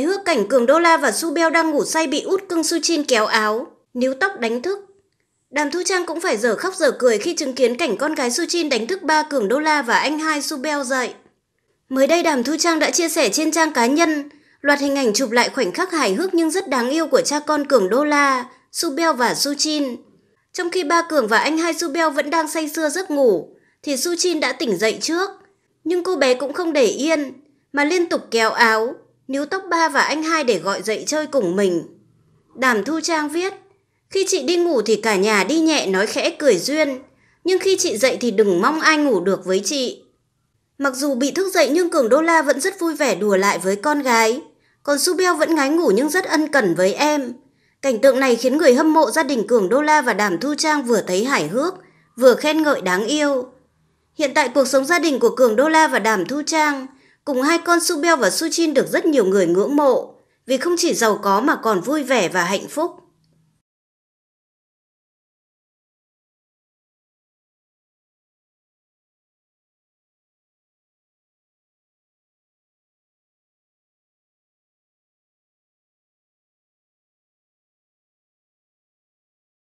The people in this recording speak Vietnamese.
hài hước cảnh cường đô la và su beo đang ngủ say bị út cưng su chin kéo áo níu tóc đánh thức đàm thu trang cũng phải dở khóc dở cười khi chứng kiến cảnh con gái su chin đánh thức ba cường đô la và anh hai su beo dậy mới đây đàm thu trang đã chia sẻ trên trang cá nhân loạt hình ảnh chụp lại khoảnh khắc hài hước nhưng rất đáng yêu của cha con cường đô la su beo và su chin trong khi ba cường và anh hai su beo vẫn đang say sưa giấc ngủ thì su chin đã tỉnh dậy trước nhưng cô bé cũng không để yên mà liên tục kéo áo níu tóc ba và anh hai để gọi dậy chơi cùng mình. Đàm Thu Trang viết, khi chị đi ngủ thì cả nhà đi nhẹ nói khẽ cười duyên, nhưng khi chị dậy thì đừng mong ai ngủ được với chị. Mặc dù bị thức dậy nhưng Cường Đô La vẫn rất vui vẻ đùa lại với con gái, còn Su Beo vẫn ngái ngủ nhưng rất ân cần với em. Cảnh tượng này khiến người hâm mộ gia đình Cường Đô La và Đàm Thu Trang vừa thấy hài hước, vừa khen ngợi đáng yêu. Hiện tại cuộc sống gia đình của Cường Đô La và Đàm Thu Trang – Cùng hai con Subel và Suchin được rất nhiều người ngưỡng mộ, vì không chỉ giàu có mà còn vui vẻ và hạnh phúc.